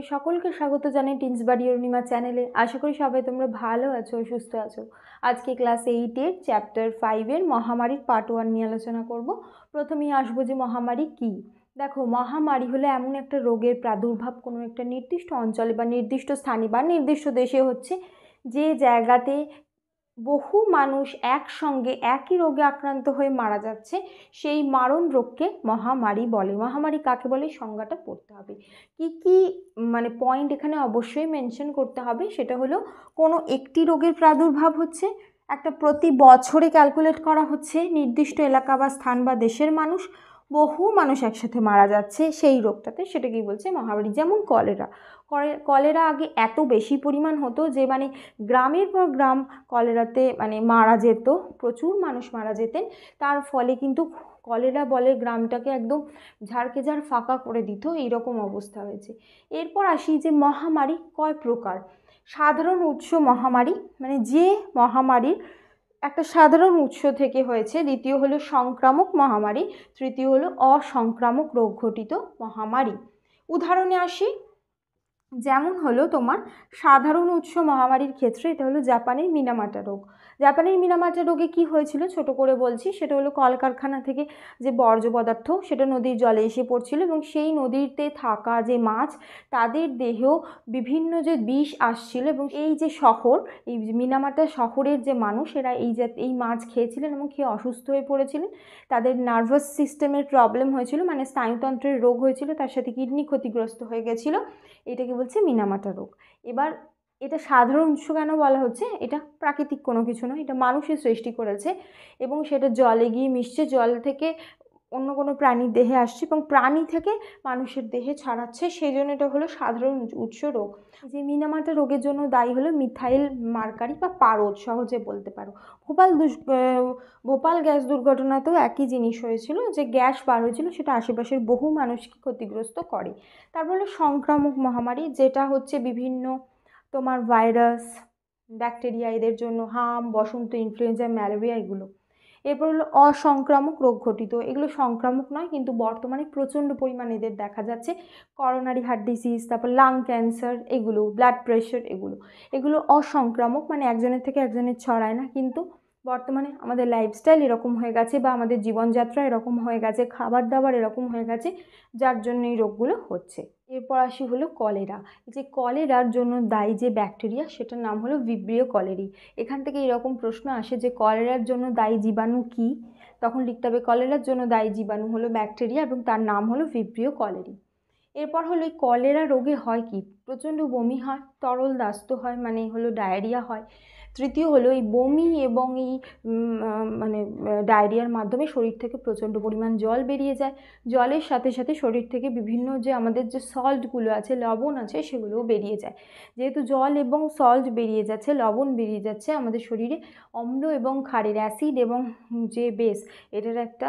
তোমাদের সকলকে স্বাগত জানাই টিন্স বাড়ি অরুণিমা চ্যানেলে আশা করি সবাই তোমরা ভালো আছো সুস্থ আছো আজকে ক্লাস এইটের চ্যাপ্টার ফাইভের মহামারীর পার্ট ওয়ান নিয়ে আলোচনা করব প্রথমেই আসবো যে মহামারী কী দেখো মহামারী হলো এমন একটা রোগের প্রাদুর্ভাব কোনো একটা নির্দিষ্ট অঞ্চলে বা নির্দিষ্ট স্থানে বা নির্দিষ্ট দেশে হচ্ছে যে জায়গাতে বহু মানুষ একসঙ্গে একই রোগে আক্রান্ত হয়ে মারা যাচ্ছে সেই মারণ রোগকে মহামারী বলে মহামারী কাকে বলে সংজ্ঞাটা পড়তে হবে কি কি মানে পয়েন্ট এখানে অবশ্যই মেনশন করতে হবে সেটা হলো কোনো একটি রোগের প্রাদুর্ভাব হচ্ছে একটা প্রতি বছরে ক্যালকুলেট করা হচ্ছে নির্দিষ্ট এলাকা বা স্থান বা দেশের মানুষ বহু মানুষ একসাথে মারা যাচ্ছে সেই রোগটাতে সেটাকেই বলছে মহামারী যেমন কলেরা কলেরা আগে এত বেশি পরিমাণ হতো যে মানে গ্রামের পর গ্রাম কলেরাতে মানে মারা যেত প্রচুর মানুষ মারা যেতেন তার ফলে কিন্তু কলেরা বলে গ্রামটাকে একদম ঝাড়কে ঝাড় ফাঁকা করে দিত এইরকম অবস্থা হয়েছে এরপর আসি যে মহামারী কয় প্রকার সাধারণ উৎস মহামারী মানে যে মহামারীর একটা সাধারণ উৎস থেকে হয়েছে দ্বিতীয় হলো সংক্রামক মহামারী তৃতীয় হলো অসংক্রামক রোগ ঘটিত মহামারী উদাহরণে আসি যেমন হলো তোমার সাধারণ উৎস মহামারীর ক্ষেত্রে এটা হলো জাপানের মিনামাটা রোগ জাপানের মিনামাটা রোগে কি হয়েছিল ছোট করে বলছি সেটা হলো কলকারখানা থেকে যে বর্জ্য পদার্থ সেটা নদীর জলে এসে পড়ছিল এবং সেই নদীতে থাকা যে মাছ তাদের দেহেও বিভিন্ন যে বিষ আসছিল এবং এই যে শহর এই মিনামাটা শহরের যে মানুষ এরা এই যে এই মাছ খেয়েছিলেন এবং খেয়ে অসুস্থ হয়ে পড়েছিলেন তাদের নার্ভাস সিস্টেমের প্রবলেম হয়েছিল মানে স্নায়ুতন্ত্রের রোগ হয়েছিল তার সাথে কিডনি ক্ষতিগ্রস্ত হয়ে গেছিলো এটাকে বলছে মিনামাটা রোগ এবার এটা সাধারণ উৎস কেন বলা হচ্ছে এটা প্রাকৃতিক কোনো কিছু নয় এটা মানুষের সৃষ্টি করেছে এবং সেটা জলে গিয়ে মিশছে জল থেকে অন্য কোনো প্রাণীর দেহে আসছে এবং প্রাণী থেকে মানুষের দেহে ছড়াচ্ছে সেই জন্য এটা হলো সাধারণ উৎস রোগ যে মিনামাটা রোগের জন্য দায়ী হলো মিথাইল মার্কারি বা পারদ সহজে বলতে পারো ভোপাল ভোপাল গ্যাস দুর্ঘটনাতেও একই জিনিস হয়েছিল যে গ্যাস বার হয়েছিল সেটা আশেপাশের বহু মানুষকে ক্ষতিগ্রস্ত করে তারপর হলো সংক্রামক মহামারী যেটা হচ্ছে বিভিন্ন তোমার ভাইরাস ব্যাকটেরিয়া এদের জন্য হাম বসন্ত ইনফ্লুয়েঞ্জা ম্যালেরিয়া এগুলো এরপর হলো অসংক্রামক রোগ ঘটিত এগুলো সংক্রামক নয় কিন্তু বর্তমানে প্রচণ্ড পরিমাণে এদের দেখা যাচ্ছে করোনারি হার্ট ডিসিজ তারপর লাং ক্যান্সার এগুলো ব্লাড প্রেশার এগুলো এগুলো অসংক্রামক মানে একজনের থেকে একজনের ছড়ায় না কিন্তু বর্তমানে আমাদের লাইফস্টাইল এরকম হয়ে গেছে বা আমাদের জীবনযাত্রা এরকম হয়ে গেছে খাবার দাবার এরকম হয়ে গেছে যার জন্য এই রোগগুলো হচ্ছে এরপর আসি হলো কলেরা যে কলেরার জন্য দায়ী যে ব্যাকটেরিয়া সেটার নাম হলো ভিব্রিও কলেরি এখান থেকে এরকম প্রশ্ন আসে যে কলেরার জন্য দায়ী জীবাণু কি তখন লিখতে হবে কলেরার জন্য দায়ী জীবাণু হলো ব্যাকটেরিয়া এবং তার নাম হলো ভিব্রিও কলেরি এরপর হলো এই কলেরা রোগে হয় কি প্রচণ্ড বমি হয় তরল দাস্ত হয় মানে হলো ডায়রিয়া হয় তৃতীয় হলো এই বমি এবং এই মানে ডায়রিয়ার মাধ্যমে শরীর থেকে প্রচণ্ড পরিমাণ জল বেরিয়ে যায় জলের সাথে সাথে শরীর থেকে বিভিন্ন যে আমাদের যে সল্টগুলো আছে লবণ আছে সেগুলোও বেরিয়ে যায় যেহেতু জল এবং সল্ট বেরিয়ে যাচ্ছে লবণ বেরিয়ে যাচ্ছে আমাদের শরীরে অম্ল এবং ক্ষারের অ্যাসিড এবং যে বেস এটার একটা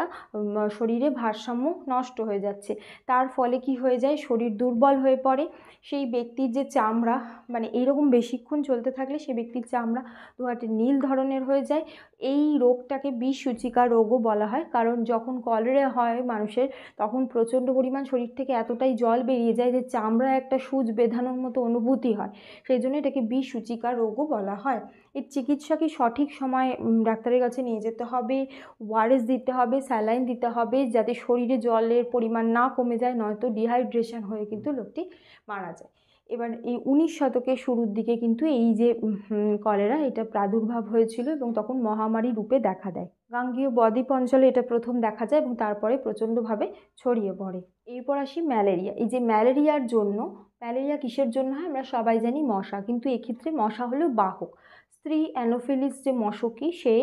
শরীরে ভারসাম্য নষ্ট হয়ে যাচ্ছে তার ফলে কি হয়ে যায় শরীর দুর্বল হয়ে পড়ে সেই ব্যক্তির যে চামড়া মানে এইরকম বেশিক্ষণ চলতে থাকলে সে ব্যক্তির চামড়া ধোঁয়াটে নীল ধরনের হয়ে যায় এই রোগটাকে বিষসূচিকা রোগও বলা হয় কারণ যখন কলেরা হয় মানুষের তখন প্রচণ্ড পরিমাণ শরীর থেকে এতটাই জল বেরিয়ে যায় যে চামড়া একটা সুচ বেঁধানোর মতো অনুভূতি হয় সেই জন্য এটাকে বিষসূচিকা রোগও বলা হয় এর চিকিৎসাকে সঠিক সময় ডাক্তারের কাছে নিয়ে যেতে হবে ওয়ারেস দিতে হবে স্যালাইন দিতে হবে যাতে শরীরে জলের পরিমাণ না কমে যায় নয়তো ডিহাইড্রেশন হয়ে কিন্তু লোকটি মারা যায় এবার এই উনিশ শতকের শুরুর দিকে কিন্তু এই যে কলেরা এটা প্রাদুর্ভাব হয়েছিল এবং তখন মহামারী রূপে দেখা দেয় গাঙ্গীয় বদ্বীপ অঞ্চলে এটা প্রথম দেখা যায় এবং তারপরে প্রচণ্ডভাবে ছড়িয়ে পড়ে এরপর আসি ম্যালেরিয়া এই যে ম্যালেরিয়ার জন্য ম্যালেরিয়া কিসের জন্য হয় আমরা সবাই জানি মশা কিন্তু এক্ষেত্রে মশা হলো বাহক স্ত্রী অ্যানোফিলিস যে মশকি সে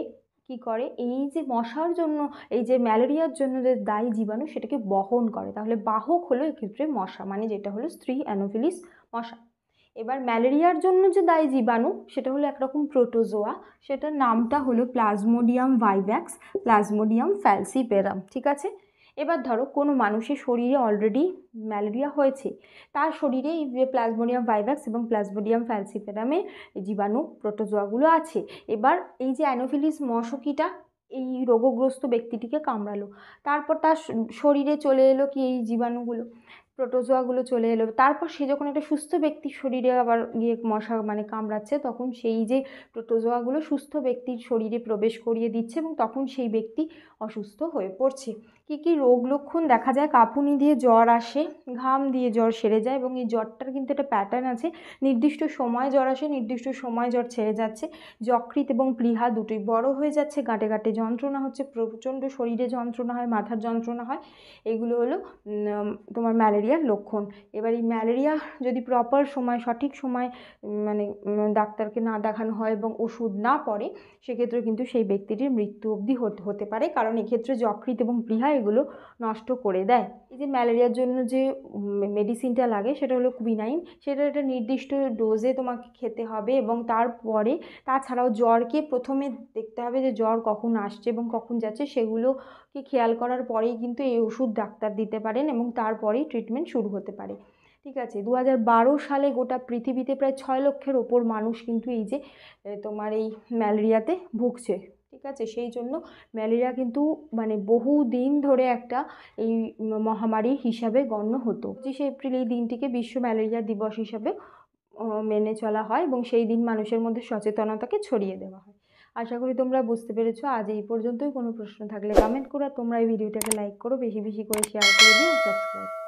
কি করে এই যে মশার জন্য এই যে ম্যালেরিয়ার জন্য যে দায়ী জীবাণু সেটাকে বহন করে তাহলে বাহক হলো এক্ষেত্রে মশা মানে যেটা হলো স্ত্রী অ্যানোফিলিস মশা এবার ম্যালেরিয়ার জন্য যে দায়ী জীবাণু সেটা হলো একরকম প্রোটোজোয়া সেটার নামটা হলো প্লাজমোডিয়াম ভাইভ্যাক্স প্লাজমোডিয়াম ফ্যালসিপেরাম ঠিক আছে এবার ধরো কোনো মানুষের শরীরে অলরেডি ম্যালেরিয়া হয়েছে তার শরীরে এই যে প্লাজমোডিয়াম ভাইভ্যাক্স এবং প্লাজমোডিয়াম ফ্যালসিপেরামে জীবাণু প্রোটোজোয়াগুলো আছে এবার এই যে অ্যানোফিলিস মশকিটা এই রোগগ্রস্ত ব্যক্তিটিকে কামড়ালো তারপর তার শরীরে চলে এলো কি এই জীবাণুগুলো প্রোটোজোয়াগুলো চলে এলো তারপর সে যখন একটা সুস্থ ব্যক্তির শরীরে আবার গিয়ে মশা মানে কামড়াচ্ছে তখন সেই যে প্রোটোজোয়াগুলো সুস্থ ব্যক্তির শরীরে প্রবেশ করিয়ে দিচ্ছে এবং তখন সেই ব্যক্তি অসুস্থ হয়ে পড়ছে কি কি রোগ লক্ষণ দেখা যায় কাঁপুনি দিয়ে জ্বর আসে ঘাম দিয়ে জ্বর সেরে যায় এবং এই জ্বরটার কিন্তু একটা প্যাটার্ন আছে নির্দিষ্ট সময় জ্বর আসে নির্দিষ্ট সময় জ্বর ছেড়ে যাচ্ছে যকৃত এবং প্লীহা দুটোই বড় হয়ে যাচ্ছে গাঁটে গাঁটে যন্ত্রণা হচ্ছে প্রচণ্ড শরীরে যন্ত্রণা হয় মাথার যন্ত্রণা হয় এগুলো হলো তোমার ম্যালেরিয়ার লক্ষণ এবার এই ম্যালেরিয়া যদি প্রপার সময় সঠিক সময় মানে ডাক্তারকে না দেখানো হয় এবং ওষুধ না পড়ে সেক্ষেত্রে কিন্তু সেই ব্যক্তিটির মৃত্যু অবধি হতে পারে কারণ এক্ষেত্রে যকৃত এবং প্লিহা এগুলো নষ্ট করে দেয় এই যে ম্যালেরিয়ার জন্য যে মেডিসিনটা লাগে সেটা হলো কুইনাইন সেটা একটা নির্দিষ্ট ডোজে তোমাকে খেতে হবে এবং তারপরে তাছাড়াও জ্বরকে প্রথমে দেখতে হবে যে জ্বর কখন আসছে এবং কখন যাচ্ছে সেগুলোকে খেয়াল করার পরেই কিন্তু এই ওষুধ ডাক্তার দিতে পারেন এবং তারপরেই ট্রিটমেন্ট শুরু হতে পারে ঠিক আছে দু সালে গোটা পৃথিবীতে প্রায় ছয় লক্ষের ওপর মানুষ কিন্তু এই যে তোমার এই ম্যালেরিয়াতে ভুগছে আছে সেই জন্য ম্যালেরিয়া কিন্তু মানে বহু দিন ধরে একটা এই মহামারী হিসাবে গণ্য হতো পঁচিশে এপ্রিল এই দিনটিকে বিশ্ব ম্যালেরিয়া দিবস হিসাবে মেনে চলা হয় এবং সেই দিন মানুষের মধ্যে সচেতনতাকে ছড়িয়ে দেওয়া হয় আশা করি তোমরা বুঝতে পেরেছো আজ এই পর্যন্তই কোনো প্রশ্ন থাকলে কমেন্ট করো তোমরা এই ভিডিওটাকে লাইক করো বেশি বেশি করে শেয়ার করে দিও সাবস্ক্রাইব